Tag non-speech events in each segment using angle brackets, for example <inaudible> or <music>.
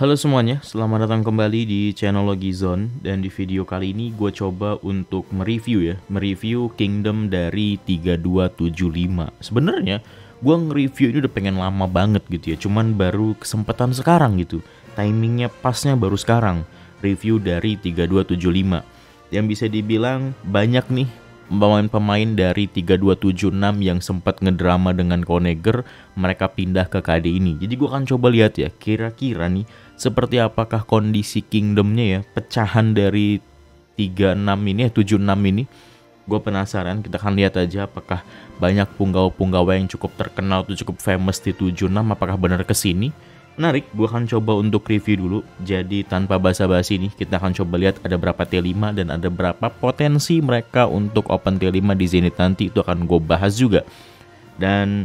Halo semuanya, selamat datang kembali di channel Logi Zone dan di video kali ini gue coba untuk mereview ya, mereview Kingdom dari 3275. Sebenarnya gue nge-review ini udah pengen lama banget gitu ya, cuman baru kesempatan sekarang gitu. Timingnya pasnya baru sekarang, review dari 3275. Yang bisa dibilang banyak nih pemain-pemain dari 3276 yang sempat ngedrama dengan Koneger, mereka pindah ke KD ini. Jadi gue akan coba lihat ya kira-kira nih seperti apakah kondisi kingdomnya ya pecahan dari 36 ini ya eh, 76 ini gue penasaran kita akan lihat aja apakah banyak punggawa-punggawa yang cukup terkenal atau cukup famous di 76 apakah benar kesini menarik gue akan coba untuk review dulu jadi tanpa basa-basi nih kita akan coba lihat ada berapa T5 dan ada berapa potensi mereka untuk open T5 di Zenith nanti itu akan gue bahas juga dan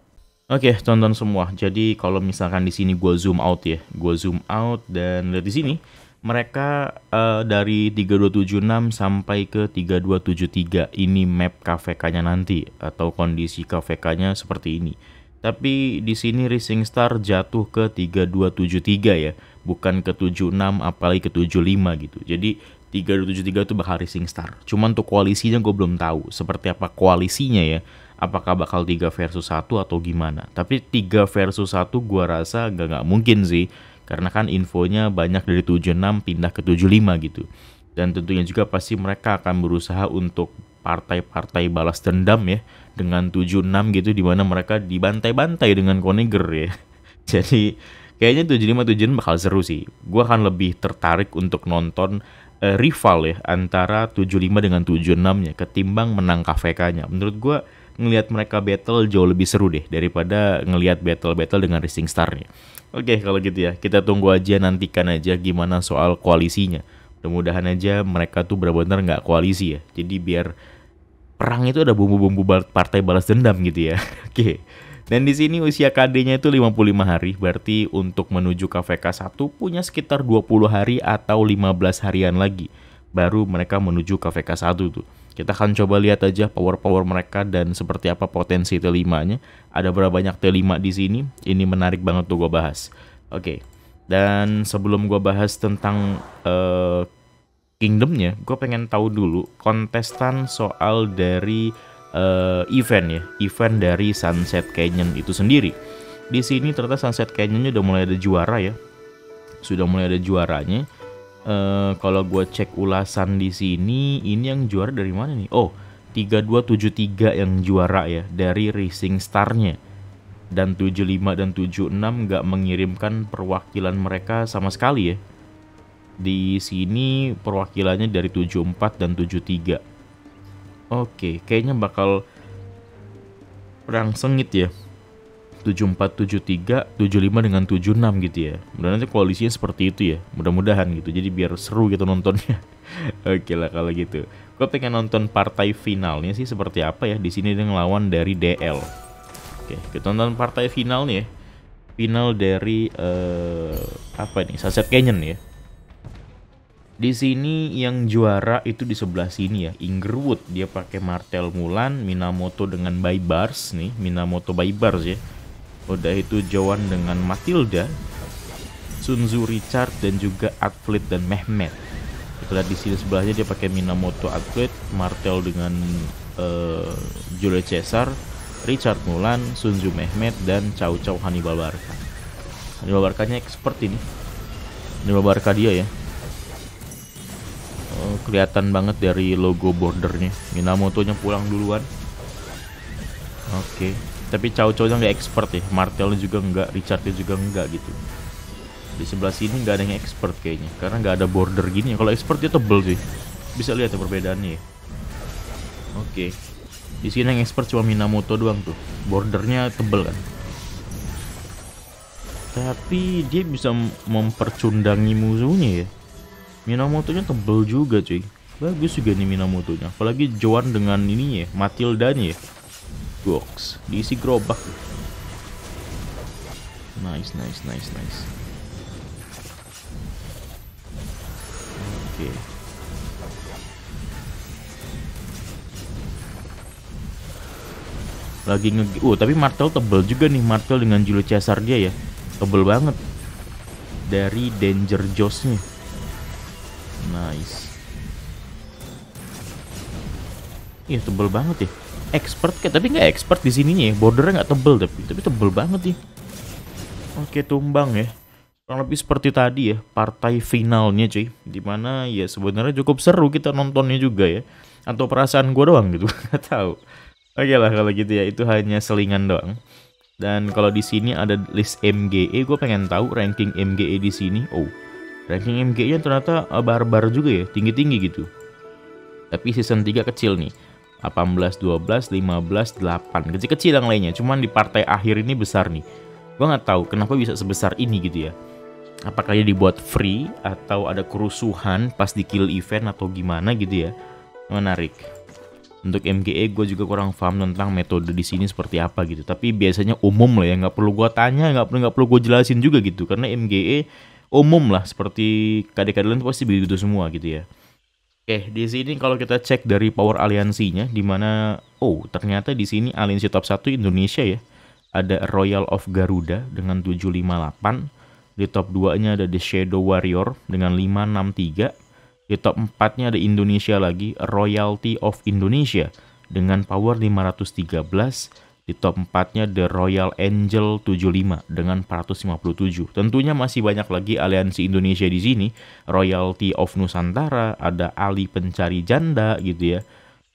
Oke, okay, tonton semua. Jadi kalau misalkan di sini gue zoom out ya, gue zoom out dan lihat di sini mereka uh, dari 3276 sampai ke 3273 ini map KVK-nya nanti atau kondisi KVK-nya seperti ini. Tapi di sini Rising Star jatuh ke 3273 ya, bukan ke 76 apalagi ke 75 gitu. Jadi 3273 itu bakal Rising Star. Cuman untuk koalisinya gue belum tahu seperti apa koalisinya ya apakah bakal 3 versus 1 atau gimana. Tapi 3 versus 1 gua rasa gak, gak mungkin sih. Karena kan infonya banyak dari 76 pindah ke 75 gitu. Dan tentunya juga pasti mereka akan berusaha untuk partai-partai balas dendam ya. Dengan 76 gitu dimana mereka dibantai-bantai dengan Koneger ya. <laughs> Jadi kayaknya 75 76 bakal seru sih. Gua akan lebih tertarik untuk nonton uh, rival ya antara 75 dengan 76 nya ketimbang menang KVK-nya. Menurut gua ngelihat mereka battle jauh lebih seru deh daripada ngelihat battle-battle dengan Racing Star-nya. Oke, okay, kalau gitu ya, kita tunggu aja nantikan aja gimana soal koalisinya. Mudah-mudahan aja mereka tuh benar-benar nggak koalisi ya. Jadi biar perang itu ada bumbu-bumbu partai balas dendam gitu ya. <laughs> Oke. Okay. Dan di sini usia KD-nya itu 55 hari, berarti untuk menuju KVK 1 punya sekitar 20 hari atau 15 harian lagi baru mereka menuju KVK 1 tuh. Kita akan coba lihat aja power-power mereka dan seperti apa potensi T5-nya. Ada berapa banyak T5 di sini? Ini menarik banget tuh gue bahas. Oke. Okay. Dan sebelum gue bahas tentang uh, Kingdomnya, gue pengen tahu dulu kontestan soal dari uh, event ya, event dari Sunset Canyon itu sendiri. Di sini ternyata Sunset Canyonnya udah mulai ada juara ya, sudah mulai ada juaranya. Uh, kalau gue cek ulasan di sini, ini yang juara dari mana nih? Oh, 3273 yang juara ya dari Racing Star-nya. Dan 75 dan 76 nggak mengirimkan perwakilan mereka sama sekali ya. Di sini perwakilannya dari 74 dan 73. Oke, kayaknya bakal perang sengit ya 7473 75 dengan 76 gitu ya. Mudah nanti koalisinya seperti itu ya. Mudah-mudahan gitu. Jadi biar seru gitu nontonnya. <laughs> Oke lah kalau gitu. Gue pengen nonton partai finalnya sih seperti apa ya. Di sini dia ngelawan dari DL. Oke, kita nonton partai final nih ya. Final dari uh, apa ini Sunset Canyon ya. Di sini yang juara itu di sebelah sini ya, Ingerwood Dia pakai Martel Mulan, Minamoto dengan bars nih, Minamoto bars ya Udah itu jawan dengan Matilda, Sunzu Richard dan juga Atlet dan Mehmet. Kita lihat di sini sebelahnya dia pakai Minamoto Atflit, Martel dengan uh, eh, Julio Cesar, Richard Mulan, Sunzu Mehmet dan Chow Chow Hannibal Barca. Hannibal Barkanya expert ini. Hannibal Barca dia ya. Uh, kelihatan banget dari logo bordernya. Minamotonya pulang duluan. Oke. Okay tapi Cao Cao nggak expert ya Martel juga nggak Richardnya juga nggak gitu di sebelah sini nggak ada yang expert kayaknya karena nggak ada border gini ya. kalau expert dia tebel sih bisa lihat ya perbedaannya ya oke di sini yang expert cuma Minamoto doang tuh bordernya tebel kan tapi dia bisa mempercundangi musuhnya ya Minamoto nya tebel juga cuy bagus juga nih Minamoto nya, apalagi Joan dengan ini ya Matilda nih ya box diisi gerobak nice nice nice nice oke okay. lagi nge uh tapi martel tebel juga nih martel dengan julu cesar dia ya tebel banget dari danger joss nih nice iya tebel banget ya expert kayak tapi nggak expert di sininya ya bordernya nggak tebel tapi tapi tebel banget ya oke tumbang ya kurang lebih seperti tadi ya partai finalnya cuy dimana ya sebenarnya cukup seru kita nontonnya juga ya atau perasaan gue doang gitu <laughs> nggak tahu oke lah kalau gitu ya itu hanya selingan doang dan kalau di sini ada list MGE, gue pengen tahu ranking MGE di sini. Oh, ranking MGE ternyata eh, barbar -bar juga ya, tinggi-tinggi gitu. Tapi season 3 kecil nih. 18, 12, 15, 8. Kecil-kecil yang lainnya, cuman di partai akhir ini besar nih. Gue gak tahu kenapa bisa sebesar ini gitu ya. Apakah dia dibuat free atau ada kerusuhan pas di kill event atau gimana gitu ya. Menarik. Untuk MGE gue juga kurang paham tentang metode di sini seperti apa gitu. Tapi biasanya umum lah ya, Gak perlu gue tanya, gak perlu nggak perlu gue jelasin juga gitu. Karena MGE umum lah seperti KDK lain pasti begitu semua gitu ya. Oke, di sini kalau kita cek dari power aliansinya, di mana oh ternyata di sini aliansi top 1 Indonesia ya. Ada Royal of Garuda dengan 758. Di top 2-nya ada The Shadow Warrior dengan 563. Di top 4-nya ada Indonesia lagi, Royalty of Indonesia dengan power 513. Di top 4-nya The Royal Angel 75 dengan 457. Tentunya masih banyak lagi aliansi Indonesia di sini. Royalty of Nusantara, ada Ali Pencari Janda gitu ya.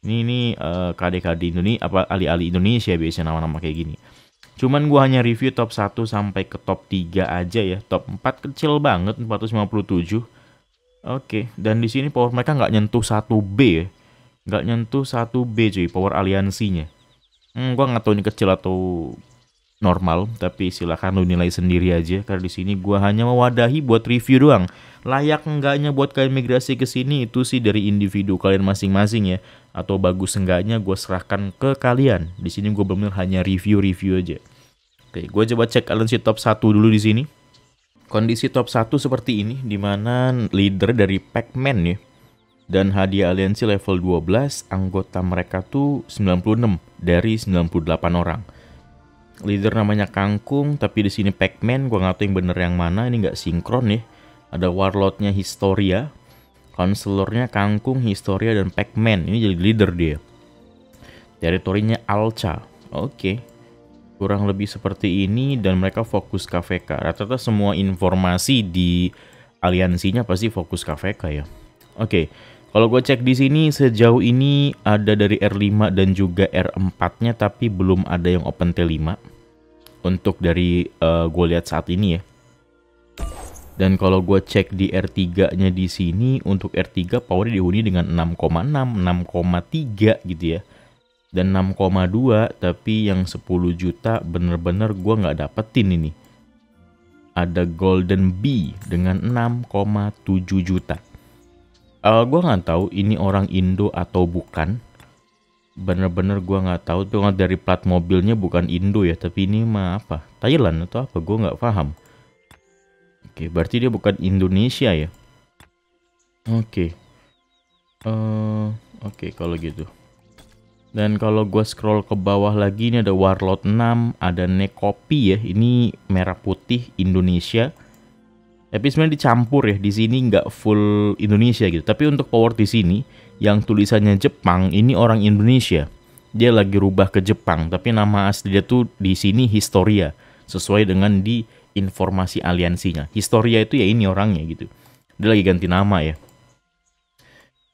Ini ini uh, eh, Indonesia apa ali-ali Indonesia biasanya nama-nama kayak gini. Cuman gue hanya review top 1 sampai ke top 3 aja ya. Top 4 kecil banget 457. Oke, dan di sini power mereka nggak nyentuh 1B ya. Nggak nyentuh 1B cuy power aliansinya. Hmm, gua nggak tahu ini kecil atau normal, tapi silahkan lu nilai sendiri aja karena di sini gue hanya mewadahi buat review doang. Layak enggaknya buat kalian migrasi ke sini itu sih dari individu kalian masing-masing ya, atau bagus enggaknya gue serahkan ke kalian. Di sini gue benar hanya review-review aja. Oke, gue coba cek balance top 1 dulu di sini. Kondisi top 1 seperti ini, dimana leader dari Pac-Man ya, dan hadiah aliansi level 12 anggota mereka tuh 96 dari 98 orang. Leader namanya Kangkung, tapi di sini Pacman. man gua nggak tahu yang bener yang mana, ini nggak sinkron nih. Ada Warlordnya Historia, Konselornya Kangkung, Historia, dan Pacman Ini jadi leader dia. Teritorinya Alca. Oke. Okay. Kurang lebih seperti ini dan mereka fokus KVK. Rata-rata semua informasi di aliansinya pasti fokus KVK ya. Oke. Okay. Kalau gue cek di sini sejauh ini ada dari R5 dan juga R4-nya tapi belum ada yang open T5 untuk dari uh, eh, gue lihat saat ini ya. Dan kalau gue cek di R3-nya di sini untuk R3 powernya dihuni dengan 6,6, 6,3 gitu ya. Dan 6,2 tapi yang 10 juta bener-bener gue nggak dapetin ini. Ada Golden B dengan 6,7 juta uh, eh, gue nggak tahu ini orang Indo atau bukan bener-bener gue nggak tahu tuh kan dari plat mobilnya bukan Indo ya tapi ini mah apa Thailand atau apa gue nggak paham oke okay, berarti dia bukan Indonesia ya oke okay. uh, eh, oke okay, kalau gitu dan kalau gue scroll ke bawah lagi ini ada Warlord 6 ada Nekopi ya ini merah putih Indonesia tapi sebenarnya dicampur ya di sini nggak full Indonesia gitu tapi untuk power di sini yang tulisannya Jepang ini orang Indonesia dia lagi rubah ke Jepang tapi nama asli dia tuh di sini Historia sesuai dengan di informasi aliansinya Historia itu ya ini orangnya gitu dia lagi ganti nama ya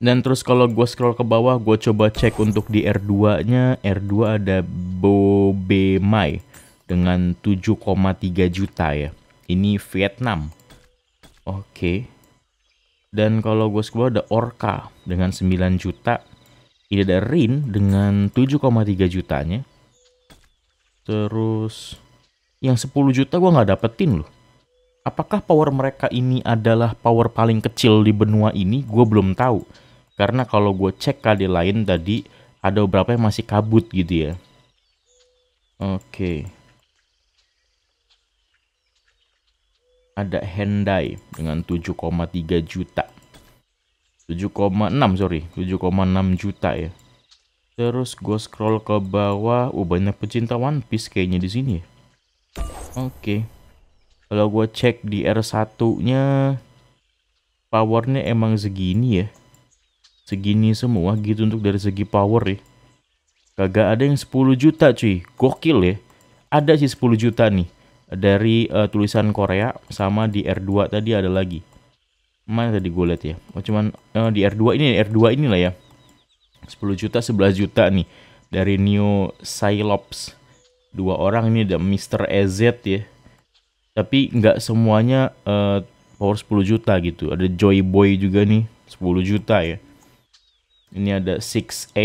dan terus kalau gue scroll ke bawah gue coba cek untuk di R2 nya R2 ada Bobemai dengan 7,3 juta ya ini Vietnam Oke. Dan kalau gue scroll ada Orca dengan 9 juta. Ini ada Rin dengan 7,3 jutanya. Terus yang 10 juta gue nggak dapetin loh. Apakah power mereka ini adalah power paling kecil di benua ini? Gue belum tahu. Karena kalau gue cek KD lain tadi ada beberapa yang masih kabut gitu ya. Oke. Okay. ada Hyundai dengan 7,3 juta. 7,6 sorry 7,6 juta ya terus gue scroll ke bawah oh banyak pecinta One Piece kayaknya di sini ya oke okay. kalau gue cek di R1 nya powernya emang segini ya segini semua gitu untuk dari segi power ya kagak ada yang 10 juta cuy gokil ya ada sih 10 juta nih dari uh, tulisan Korea sama di R2 tadi ada lagi. Mana tadi gue lihat ya? Oh cuman uh, di R2 ini R2 inilah ya. 10 juta 11 juta nih dari New Cyclops. Dua orang ini ada Mr. EZ ya. Tapi nggak semuanya uh, power 10 juta gitu. Ada Joy Boy juga nih 10 juta ya. Ini ada 6A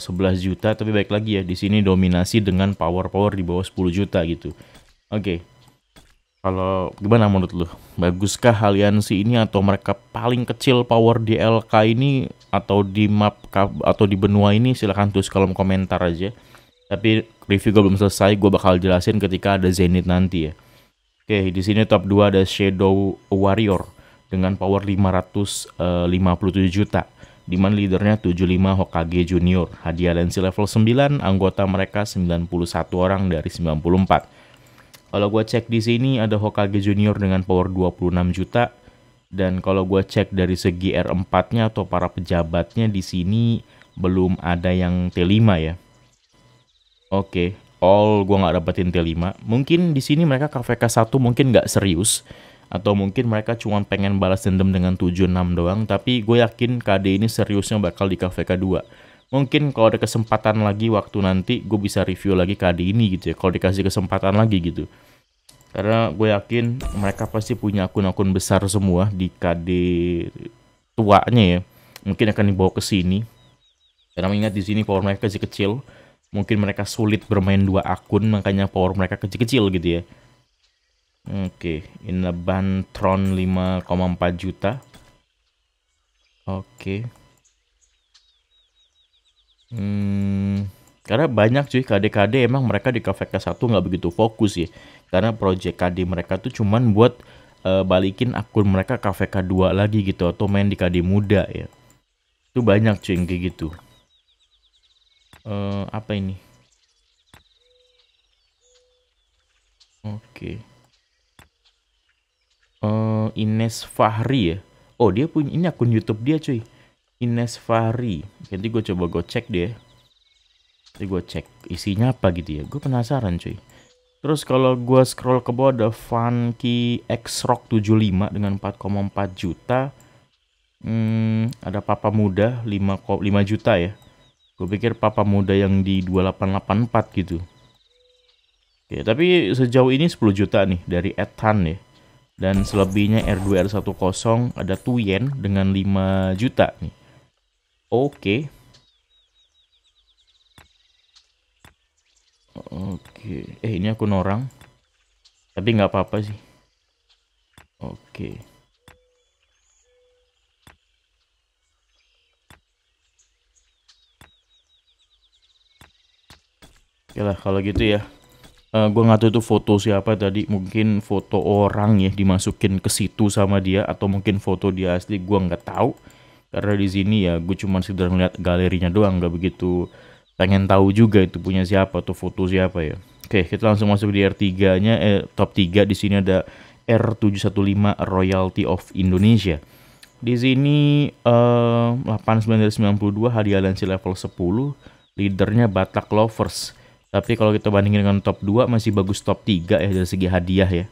uh, 11 juta tapi baik lagi ya di sini dominasi dengan power-power di bawah 10 juta gitu. Oke. Okay. Kalau gimana menurut lu? Baguskah aliansi ini atau mereka paling kecil power di LK ini atau di map atau di benua ini silahkan tulis kolom komentar aja. Tapi review gue belum selesai, gue bakal jelasin ketika ada Zenith nanti ya. Oke, di sini top 2 ada Shadow Warrior dengan power 557 eh, juta di mana leadernya 75 Hokage Junior, hadiah lensi level 9, anggota mereka 91 orang dari 94 kalau gue cek di sini ada Hokage Junior dengan power 26 juta. Dan kalau gue cek dari segi R4-nya atau para pejabatnya di sini belum ada yang T5 ya. Oke, okay. all gue nggak dapetin T5. Mungkin di sini mereka KVK 1 mungkin nggak serius. Atau mungkin mereka cuma pengen balas dendam dengan 76 doang. Tapi gue yakin KD ini seriusnya bakal di KVK 2 mungkin kalau ada kesempatan lagi waktu nanti gue bisa review lagi KD ini gitu ya kalau dikasih kesempatan lagi gitu karena gue yakin mereka pasti punya akun-akun besar semua di KD tuanya ya mungkin akan dibawa ke sini karena mengingat di sini power mereka kecil-kecil mungkin mereka sulit bermain dua akun makanya power mereka kecil-kecil gitu ya oke okay. bantron 5,4 juta oke okay. Hmm, karena banyak cuy KD-KD emang mereka di KVK 1 nggak begitu fokus sih. Karena project KD mereka tuh cuman buat uh, balikin akun mereka KVK 2 lagi gitu atau main di KD muda ya. Itu banyak cuy kayak gitu. Uh, apa ini? Oke. Okay. Uh, eh, Ines Fahri ya. Oh, dia punya ini akun YouTube dia cuy. Ines Fahri. Jadi gue coba gue cek deh. Jadi gue cek isinya apa gitu ya. Gue penasaran cuy. Terus kalau gue scroll ke bawah ada Funky X-Rock 75 dengan 4,4 juta. Hmm, ada Papa Muda 5, 5 juta ya. Gue pikir Papa Muda yang di 2884 gitu. Oke, tapi sejauh ini 10 juta nih dari Ethan ya. Dan selebihnya R2 R10 ada Tuyen dengan 5 juta nih. Oke. Oke. Eh ini aku norang. Tapi nggak apa-apa sih. Oke. Oke lah kalau gitu ya. Uh, eh, gue nggak tahu itu foto siapa tadi mungkin foto orang ya dimasukin ke situ sama dia atau mungkin foto dia asli gue nggak tahu karena di sini ya gue cuma sekedar ngeliat galerinya doang nggak begitu pengen tahu juga itu punya siapa atau foto siapa ya oke kita langsung masuk di R3 nya eh, top 3 di sini ada R715 Royalty of Indonesia di sini uh, 8992 hadiah lansi level 10 leadernya Batak Lovers tapi kalau kita bandingin dengan top 2 masih bagus top 3 ya dari segi hadiah ya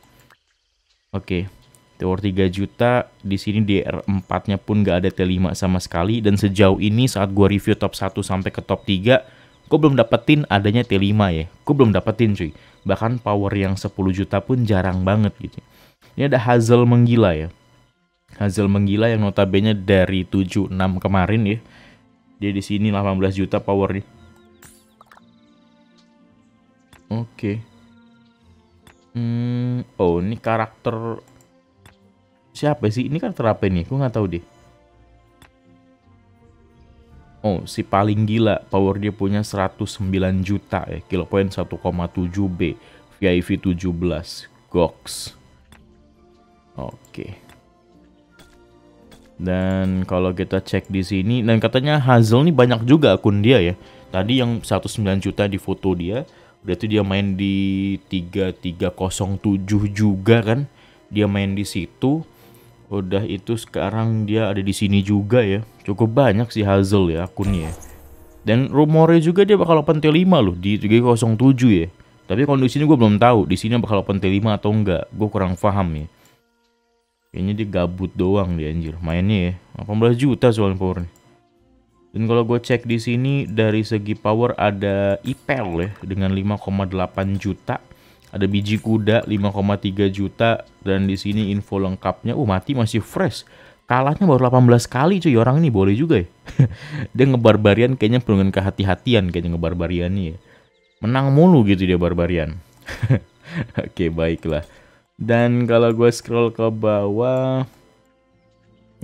oke Tower gitu. 3 juta, di sini DR4-nya pun gak ada T5 sama sekali, dan sejauh ini saat gua review top 1 sampai ke top 3, gue belum dapetin adanya T5 ya, gue belum dapetin cuy. Bahkan power yang 10 juta pun jarang banget gitu. Ini ada Hazel menggila ya. Hazel menggila yang notabene dari 76 kemarin ya. Dia di sini 18 juta power nih. Oke. Okay. Hmm, oh ini karakter siapa sih ini kan terapai ya? nih gue nggak tahu deh oh si paling gila power dia punya 109 juta ya kilo poin 1,7 B VIP 17 Gox oke dan kalau kita cek di sini dan katanya Hazel nih banyak juga akun dia ya tadi yang 109 juta di foto dia berarti dia main di 3307 juga kan dia main di situ Udah itu sekarang dia ada di sini juga ya. Cukup banyak sih Hazel ya akunnya. Ya. Dan rumornya juga dia bakal open T5 loh di 307 ya. Tapi kondisinya gue belum tahu di sini bakal open T5 atau enggak. Gue kurang paham ya. Kayaknya dia gabut doang dia anjir. Mainnya ya 18 juta soalnya powernya. Dan kalau gue cek di sini dari segi power ada IPL ya dengan 5,8 juta ada biji kuda 5,3 juta dan di sini info lengkapnya uh mati masih fresh kalahnya baru 18 kali cuy orang ini boleh juga ya <laughs> dia ngebarbarian kayaknya penuh dengan kehati-hatian kayaknya nih ya menang mulu gitu dia barbarian <laughs> oke okay, baiklah dan kalau gue scroll ke bawah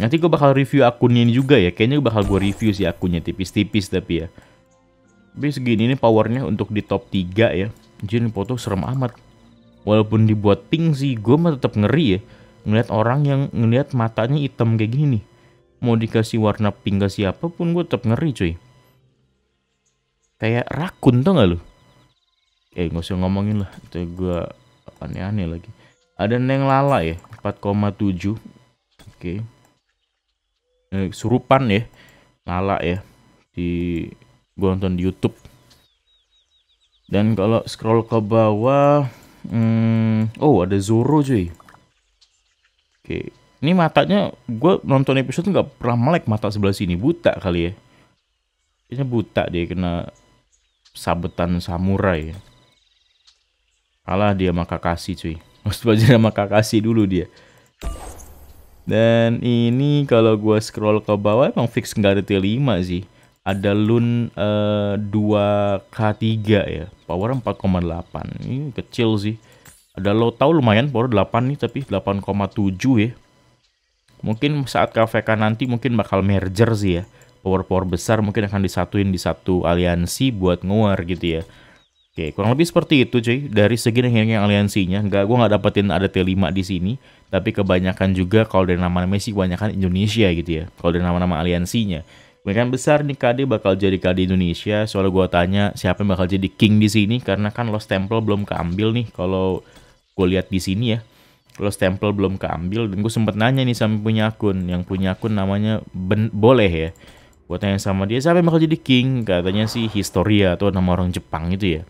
nanti gue bakal review akunnya ini juga ya kayaknya gue bakal gue review sih akunnya tipis-tipis tapi ya tapi segini ini powernya untuk di top 3 ya Jin foto serem amat. Walaupun dibuat pink sih, gue mah tetap ngeri ya. Ngeliat orang yang ngeliat matanya hitam kayak gini nih. Mau dikasih warna pink ke pun, gue tetap ngeri cuy. Kayak rakun tau gak lu? Eh gak usah ngomongin lah, itu gue aneh-aneh lagi. Ada Neng Lala ya, 4,7. Oke. Okay. Eh, surupan ya, Lala ya. Di gue nonton di YouTube dan kalau scroll ke bawah, hmm, oh ada Zoro cuy. Oke, ini matanya gue nonton episode nggak pernah melek mata sebelah sini buta kali ya. ini buta dia kena sabetan samurai. Kalah dia sama Kakashi cuy. Harus <laughs> belajar sama Kakashi dulu dia. Dan ini kalau gue scroll ke bawah emang fix nggak ada T5 sih ada Lun uh, eh, 2K3 ya. Power 4,8. Ini kecil sih. Ada Lo tau lumayan power 8 nih tapi 8,7 ya. Mungkin saat KVK nanti mungkin bakal merger sih ya. Power-power besar mungkin akan disatuin di satu aliansi buat nguar gitu ya. Oke, kurang lebih seperti itu cuy. Dari segi yang aliansinya, nggak gua nggak dapetin ada T5 di sini, tapi kebanyakan juga kalau dari nama-nama sih kebanyakan Indonesia gitu ya. Kalau dari nama-nama aliansinya. Kemungkinan besar nih KD bakal jadi KD Indonesia. Soalnya gue tanya siapa yang bakal jadi king di sini karena kan Lost Temple belum keambil nih kalau gue lihat di sini ya. Lost Temple belum keambil dan gue sempet nanya nih sama punya akun yang punya akun namanya ben boleh ya. Gue tanya sama dia siapa yang bakal jadi king katanya sih Historia atau nama orang Jepang itu ya.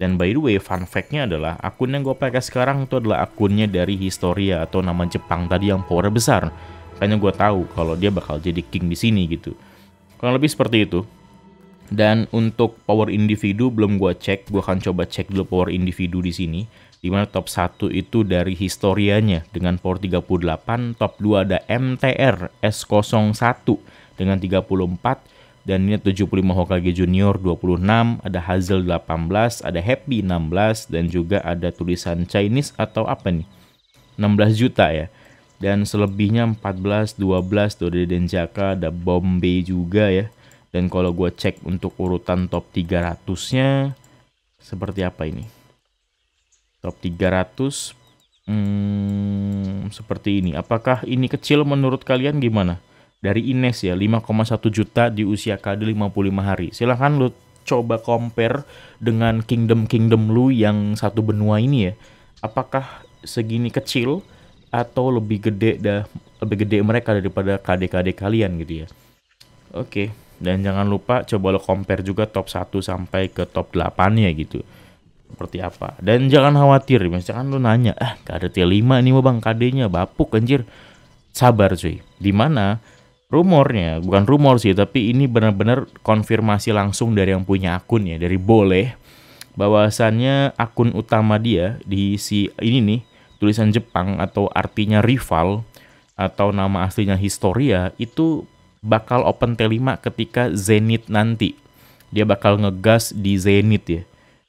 Dan by the way, fun fact-nya adalah akun yang gue pakai sekarang itu adalah akunnya dari Historia atau nama Jepang tadi yang power besar. Kayaknya gue tahu kalau dia bakal jadi king di sini gitu. Kurang lebih seperti itu. Dan untuk power individu belum gua cek, gua akan coba cek dulu power individu di sini. Dimana top 1 itu dari historianya dengan power 38, top 2 ada MTR S01 dengan 34, dan ini 75 Hokage Junior 26, ada Hazel 18, ada Happy 16, dan juga ada tulisan Chinese atau apa nih? 16 juta ya dan selebihnya 14, 12 Dode dan Denjaka, ada Bombay juga ya. Dan kalau gue cek untuk urutan top 300-nya seperti apa ini? Top 300 hmm, seperti ini. Apakah ini kecil menurut kalian gimana? Dari Ines ya, 5,1 juta di usia KD 55 hari. Silahkan lu coba compare dengan kingdom-kingdom lu yang satu benua ini ya. Apakah segini kecil? atau lebih gede dah lebih gede mereka daripada KD-KD kalian gitu ya. Oke, dan jangan lupa coba lo compare juga top 1 sampai ke top 8 ya gitu. Seperti apa. Dan jangan khawatir, misalkan lo nanya, "Ah, KD T5 nih mah Bang KD-nya bapuk anjir." Sabar cuy. Di mana rumornya, bukan rumor sih, tapi ini benar-benar konfirmasi langsung dari yang punya akun ya, dari Boleh bahwasannya akun utama dia di si ini nih tulisan Jepang atau artinya rival atau nama aslinya Historia itu bakal open T5 ketika Zenit nanti. Dia bakal ngegas di Zenit ya.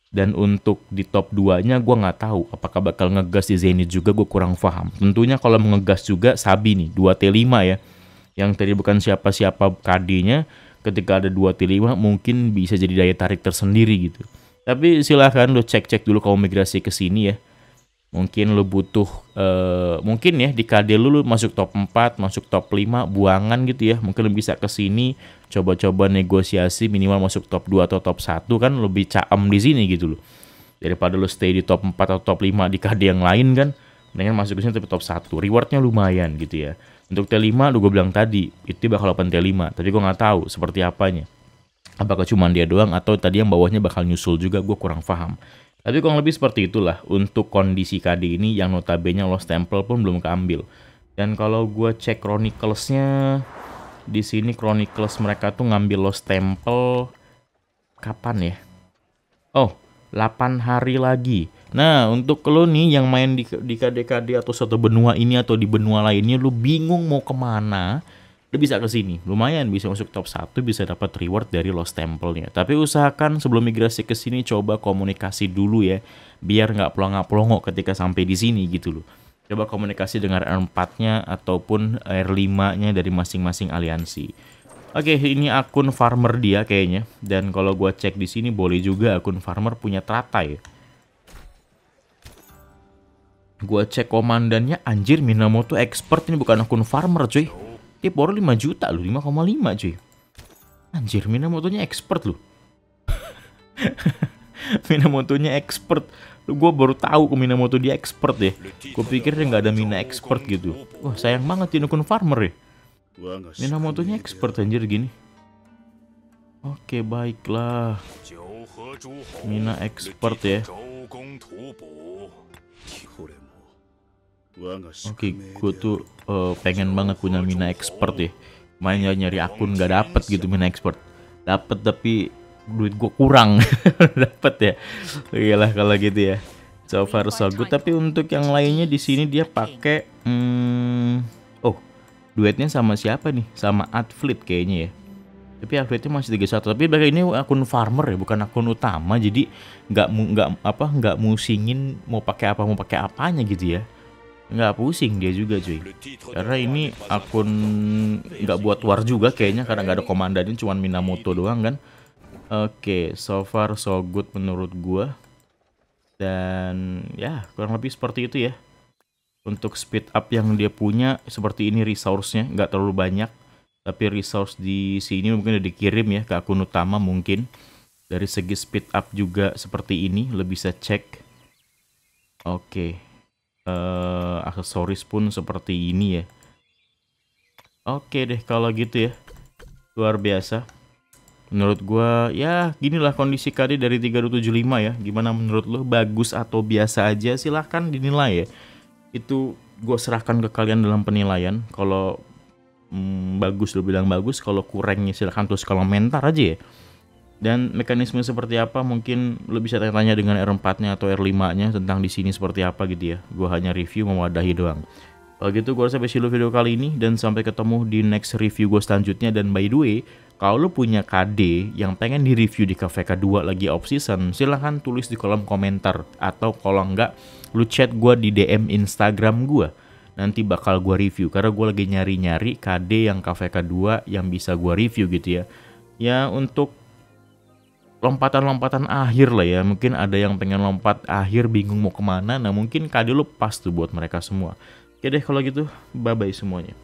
Dan untuk di top 2-nya gue nggak tahu apakah bakal ngegas di Zenit juga gue kurang paham. Tentunya kalau ngegas juga Sabi nih 2 T5 ya. Yang tadi bukan siapa-siapa KD-nya ketika ada 2 T5 mungkin bisa jadi daya tarik tersendiri gitu. Tapi silahkan lo cek-cek dulu kalau migrasi ke sini ya Mungkin lu butuh uh, mungkin ya di KD lu, lu masuk top 4, masuk top 5 buangan gitu ya. Mungkin lu bisa ke sini coba-coba negosiasi minimal masuk top 2 atau top 1 kan lebih caem di sini gitu loh. Daripada lu stay di top 4 atau top 5 di KD yang lain kan dengan masuk ke sini tapi top 1. Rewardnya lumayan gitu ya. Untuk T5 lu gue bilang tadi itu bakal open T5, tapi gue nggak tahu seperti apanya apakah cuma dia doang atau tadi yang bawahnya bakal nyusul juga gue kurang paham tapi kurang lebih seperti itulah untuk kondisi KD ini yang notabene Lost Temple pun belum keambil. Dan kalau gue cek Chronicles-nya, di sini Chronicles mereka tuh ngambil Lost Temple kapan ya? Oh, 8 hari lagi. Nah, untuk lo nih yang main di, di KD-KD atau satu benua ini atau di benua lainnya, lu bingung mau kemana, Udah bisa ke sini. Lumayan bisa masuk top 1 bisa dapat reward dari Lost Temple-nya. Tapi usahakan sebelum migrasi ke sini coba komunikasi dulu ya biar nggak pelongo-pelongo ketika sampai di sini gitu loh. Coba komunikasi dengan R4-nya ataupun R5-nya dari masing-masing aliansi. Oke, ini akun farmer dia kayaknya. Dan kalau gua cek di sini boleh juga akun farmer punya teratai. ya. Gua cek komandannya anjir Minamoto expert ini bukan akun farmer cuy. Dia baru 5 juta loh, 5,5 cuy. Anjir, Minamoto-nya expert loh. <laughs> Minamoto-nya expert. Gue baru tahu ke Minamoto dia expert ya. Gue pikir dia nggak ada Mina expert gitu. Wah sayang banget Inukun Farmer ya. Minamoto-nya expert anjir gini. Oke baiklah. Mina expert ya. Oke, gue tuh uh, pengen banget punya mina expert ya. Mainnya nyari akun gak dapet gitu mina expert. Dapet tapi duit gue kurang. <laughs> dapet ya. Oke iya lah kalau gitu ya. So far so good. Tapi untuk yang lainnya di sini dia pakai. Hmm, oh, duetnya sama siapa nih? Sama Atfleet kayaknya ya. Tapi upgrade masih masih satu. Tapi bagai ini akun farmer ya, bukan akun utama. Jadi nggak nggak apa nggak musingin mau pakai apa mau pakai apanya gitu ya nggak pusing dia juga cuy karena ini akun nggak buat war juga kayaknya karena nggak ada komandan cuman Minamoto doang kan oke okay, so far so good menurut gua dan ya kurang lebih seperti itu ya untuk speed up yang dia punya seperti ini resource-nya nggak terlalu banyak tapi resource di sini mungkin udah dikirim ya ke akun utama mungkin dari segi speed up juga seperti ini lebih bisa cek oke okay uh, aksesoris pun seperti ini ya. Oke deh kalau gitu ya. Luar biasa. Menurut gua ya ginilah kondisi KD dari 375 ya. Gimana menurut lo bagus atau biasa aja silahkan dinilai ya. Itu gue serahkan ke kalian dalam penilaian. Kalau hmm, bagus lo bilang bagus, kalau kurangnya silahkan terus komentar aja ya dan mekanisme seperti apa mungkin lo bisa tanya-tanya dengan R4-nya atau R5-nya tentang di sini seperti apa gitu ya. Gua hanya review mewadahi doang. Kalau gitu gue sampai dulu video kali ini dan sampai ketemu di next review gue selanjutnya dan by the way kalau lo punya KD yang pengen di review di KVK 2 lagi off season silahkan tulis di kolom komentar atau kalau enggak lu chat gue di DM Instagram gue nanti bakal gue review karena gue lagi nyari-nyari KD yang KVK 2 yang bisa gue review gitu ya ya untuk lompatan-lompatan akhir lah ya mungkin ada yang pengen lompat akhir bingung mau kemana nah mungkin kado lu pas tuh buat mereka semua oke deh kalau gitu bye bye semuanya